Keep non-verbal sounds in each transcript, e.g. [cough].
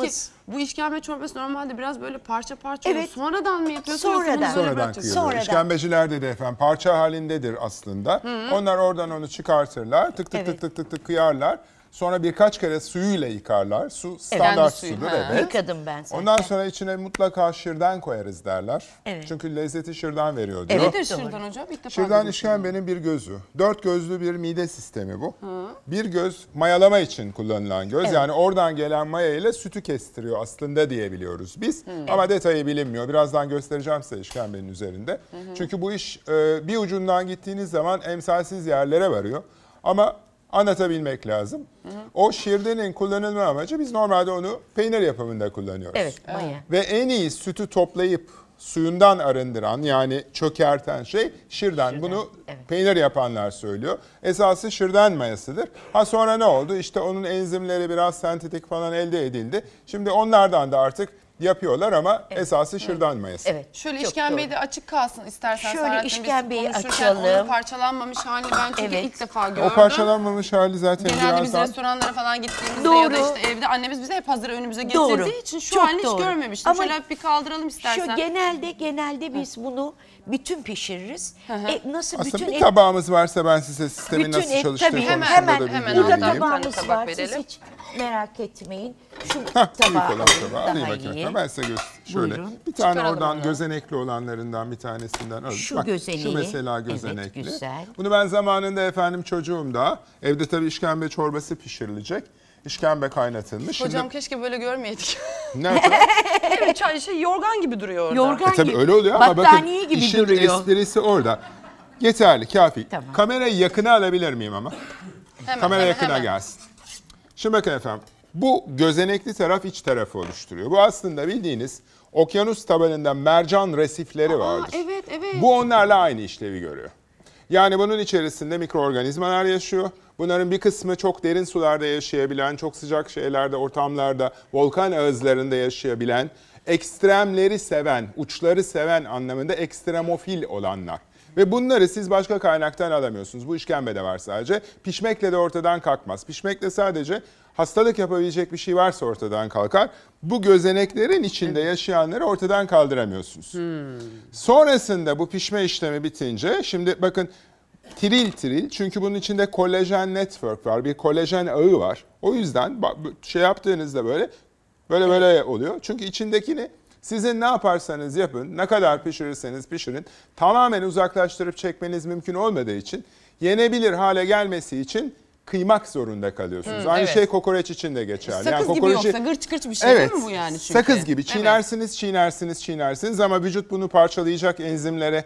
Peki bu işkembe çorbası normalde biraz böyle parça parça evet. oluyor. Sonradan mı yapıyorsunuz? Sonradan. Sonradan kıyılıyor. Sonradan. İşkembecilerde de efendim parça halindedir aslında. Hı -hı. Onlar oradan onu çıkartırlar. Tık tık evet. tık tık tık tık kıyarlar. Sonra birkaç kere suyuyla yıkarlar. Su standart suyu. sudur ha. evet. Yıkadım ben zaten. Ondan sonra içine mutlaka şırdan koyarız derler. Evet. Çünkü lezzeti şırdan veriyor diyor. Nedir şırdan hocam? İlk Şırdan duydum. işkembenin bir gözü. Dört gözlü bir mide sistemi bu. Bir göz mayalama için kullanılan göz. Yani oradan gelen maya ile sütü kestiriyor aslında diyebiliyoruz biz. Ama detayı bilinmiyor. Birazdan göstereceğim size işkembenin üzerinde. Çünkü bu iş e, bir ucundan gittiğiniz zaman emsalsiz yerlere varıyor. Ama anlatabilmek lazım. Hı hı. O şirdenin kullanılma amacı biz normalde onu peynir yapımında kullanıyoruz. Evet, maya. Ve en iyi sütü toplayıp suyundan arındıran yani çökerten şey şirden. şirden. Bunu evet. peynir yapanlar söylüyor. Esası şirden mayasıdır. Ha sonra ne oldu? İşte onun enzimleri biraz sentetik falan elde edildi. Şimdi onlardan da artık yapıyorlar ama evet. esası şırdan mayası. Evet. Şöyle Çok işkembeyi de açık kalsın istersen. Şöyle Serhat'ın işkembeyi açalım. Onun parçalanmamış hali ben çünkü evet. ilk defa gördüm. O parçalanmamış hali zaten Genelde biz restoranlara falan gittiğimizde doğru. ya da işte evde annemiz bize hep hazır önümüze getirdiği doğru. için şu Çok halini doğru. hiç görmemiştim. Ama Şöyle bir kaldıralım istersen. Şu genelde genelde biz Hı. bunu bütün pişiririz. E, nasıl Aslında bütün bir et, tabağımız varsa ben size sistemin bütün nasıl et, çalıştığı tabii, konusunda hemen, da bir hemen, hemen, hemen, hemen, hiç merak etmeyin. Şu tabağı olan alayım, tabağı alayım bakayım. iyi. efendim. Ben size göster- şöyle Buyurun. bir tane oradan onu. gözenekli olanlarından bir tanesinden alayım. Şu Şu gözeneği. mesela Evet, gözenekli. güzel. Bunu ben zamanında efendim çocuğumda evde tabii işkembe çorbası pişirilecek. İşkembe kaynatılmış. Hocam keşke böyle görmeydik. [laughs] ne [laughs] evet çay şey yorgan gibi duruyor orada. Yorgan E tabii gibi. öyle oluyor ama bakın Battaniye gibi işin duruyor. esprisi orada. Yeterli, kafi. Tamam. Kamerayı yakına alabilir miyim ama? Hemen, Kamera hemen, yakına hemen. gelsin. Şimdi bakın efendim. Bu gözenekli taraf iç tarafı oluşturuyor. Bu aslında bildiğiniz okyanus tabanında mercan resifleri Aa, Evet, evet. Bu onlarla aynı işlevi görüyor. Yani bunun içerisinde mikroorganizmalar yaşıyor. Bunların bir kısmı çok derin sularda yaşayabilen, çok sıcak şeylerde, ortamlarda, volkan ağızlarında yaşayabilen ekstremleri seven, uçları seven anlamında ekstremofil olanlar. Ve bunları siz başka kaynaktan alamıyorsunuz. Bu işkembede var sadece. Pişmekle de ortadan kalkmaz. Pişmekle sadece hastalık yapabilecek bir şey varsa ortadan kalkar. Bu gözeneklerin içinde evet. yaşayanları ortadan kaldıramıyorsunuz. Hmm. Sonrasında bu pişme işlemi bitince şimdi bakın tril tril çünkü bunun içinde kolajen network var. Bir kolajen ağı var. O yüzden şey yaptığınızda böyle Böyle böyle oluyor. Çünkü içindekini sizin ne yaparsanız yapın, ne kadar pişirirseniz pişirin, tamamen uzaklaştırıp çekmeniz mümkün olmadığı için yenebilir hale gelmesi için kıymak zorunda kalıyorsunuz. Hı, Aynı evet. şey kokoreç için de geçerli. Sakız yani gibi yoksa gırç gırç bir şey evet, değil mi bu yani çünkü? Sakız gibi çiğnersiniz, evet. çiğnersiniz, çiğnersiniz ama vücut bunu parçalayacak enzimlere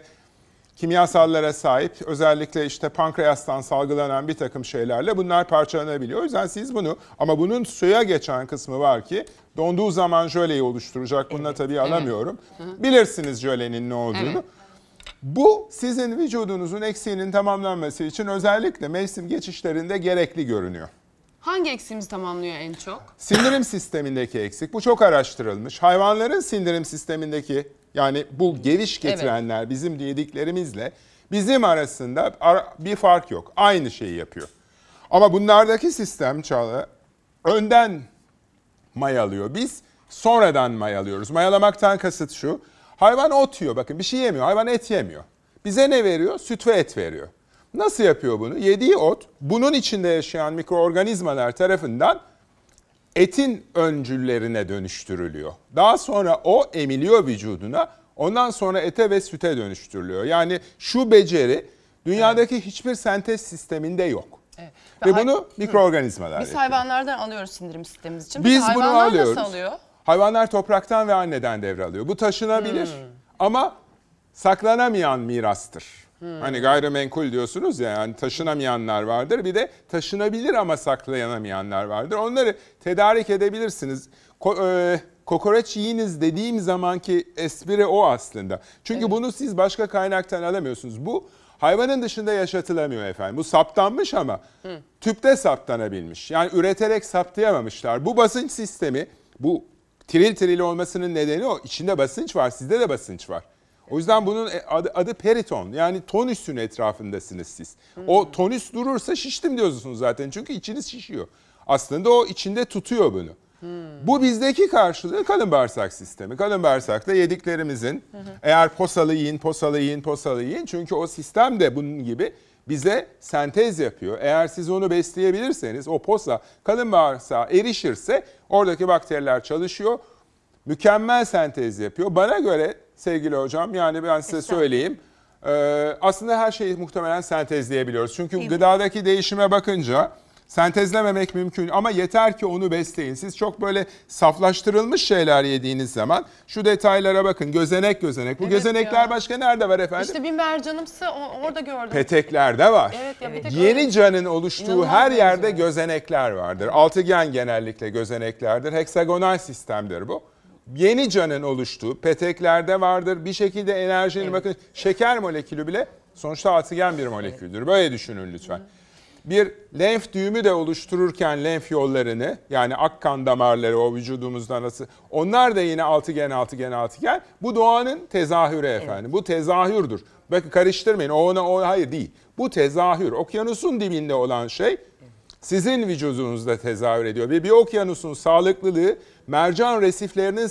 kimyasallara sahip özellikle işte pankreastan salgılanan bir takım şeylerle bunlar parçalanabiliyor. O yüzden siz bunu ama bunun suya geçen kısmı var ki donduğu zaman jöleyi oluşturacak. Bununla tabii alamıyorum. Bilirsiniz jölenin ne olduğunu. Bu sizin vücudunuzun eksiğinin tamamlanması için özellikle mevsim geçişlerinde gerekli görünüyor. Hangi eksiğimizi tamamlıyor en çok? Sindirim sistemindeki eksik. Bu çok araştırılmış. Hayvanların sindirim sistemindeki yani bu geliş getirenler evet. bizim dediklerimizle bizim arasında bir fark yok. Aynı şeyi yapıyor. Ama bunlardaki sistem çağla önden mayalıyor. Biz sonradan mayalıyoruz. Mayalamaktan kasıt şu. Hayvan ot yiyor bakın bir şey yemiyor. Hayvan et yemiyor. Bize ne veriyor? Süt ve et veriyor. Nasıl yapıyor bunu? Yediği ot bunun içinde yaşayan mikroorganizmalar tarafından etin öncüllerine dönüştürülüyor. Daha sonra o emiliyor vücuduna. Ondan sonra ete ve süte dönüştürülüyor. Yani şu beceri dünyadaki evet. hiçbir sentez sisteminde yok. Evet. Ve, ve bunu mikroorganizmalar Biz yapıyor. hayvanlardan alıyoruz sindirim sistemimiz için. Biz bunu alıyoruz. Nasıl alıyor? Hayvanlar topraktan ve anneden devralıyor. Bu taşınabilir hmm. ama saklanamayan mirastır. Hmm. Hani gayrimenkul diyorsunuz ya yani taşınamayanlar vardır. Bir de taşınabilir ama saklayamayanlar vardır. Onları tedarik edebilirsiniz. Ko- e- kokoreç yiyiniz dediğim zamanki espri o aslında. Çünkü evet. bunu siz başka kaynaktan alamıyorsunuz. Bu hayvanın dışında yaşatılamıyor efendim. Bu saptanmış ama Hı. Hmm. tüpte saptanabilmiş. Yani üreterek saptayamamışlar. Bu basınç sistemi bu tril tril olmasının nedeni o. İçinde basınç var, sizde de basınç var. O yüzden bunun e, adı, adı periton. Yani tonüsün etrafındasınız siz. O hmm. tonüs durursa şiştim diyorsunuz zaten. Çünkü içiniz şişiyor. Aslında o içinde tutuyor bunu. Hmm. Bu bizdeki karşılığı kalın bağırsak sistemi. Kalın bağırsakta yediklerimizin eğer posalı yiyin, posalı yiyin, posalı yiyin. Çünkü o sistem de bunun gibi bize sentez yapıyor. Eğer siz onu besleyebilirseniz o posa kalın bağırsağa erişirse oradaki bakteriler çalışıyor mükemmel sentez yapıyor. Bana göre sevgili hocam yani ben size söyleyeyim. E, aslında her şeyi muhtemelen sentezleyebiliyoruz. Çünkü Değil mi? gıdadaki değişime bakınca sentezlememek mümkün ama yeter ki onu besleyin. Siz çok böyle saflaştırılmış şeyler yediğiniz zaman şu detaylara bakın. Gözenek gözenek. Bu Evet gözenekler ya. başka nerede var efendim? İşte bir mercanımsı o- orada gördüm. Peteklerde var. Evet ya bir tek öyle. Yeni canın oluştuğu İnanılmaz her yerde gözenekler vardır. Altıgen genellikle gözeneklerdir. Heksagonal sistemdir bu yeni canın oluştuğu peteklerde vardır. Bir şekilde enerjinin evet. bakın şeker molekülü bile sonuçta atıgen bir moleküldür. Böyle düşünün lütfen. Bir lenf düğümü de oluştururken lenf yollarını yani akkan damarları o vücudumuzda nasıl onlar da yine altıgen altıgen altıgen bu doğanın tezahürü efendim. Evet. Bu tezahürdür. Bakın karıştırmayın o ona o hayır değil. Bu tezahür okyanusun dibinde olan şey sizin vücudunuzda tezahür ediyor. Ve bir okyanusun sağlıklılığı mercan resiflerinin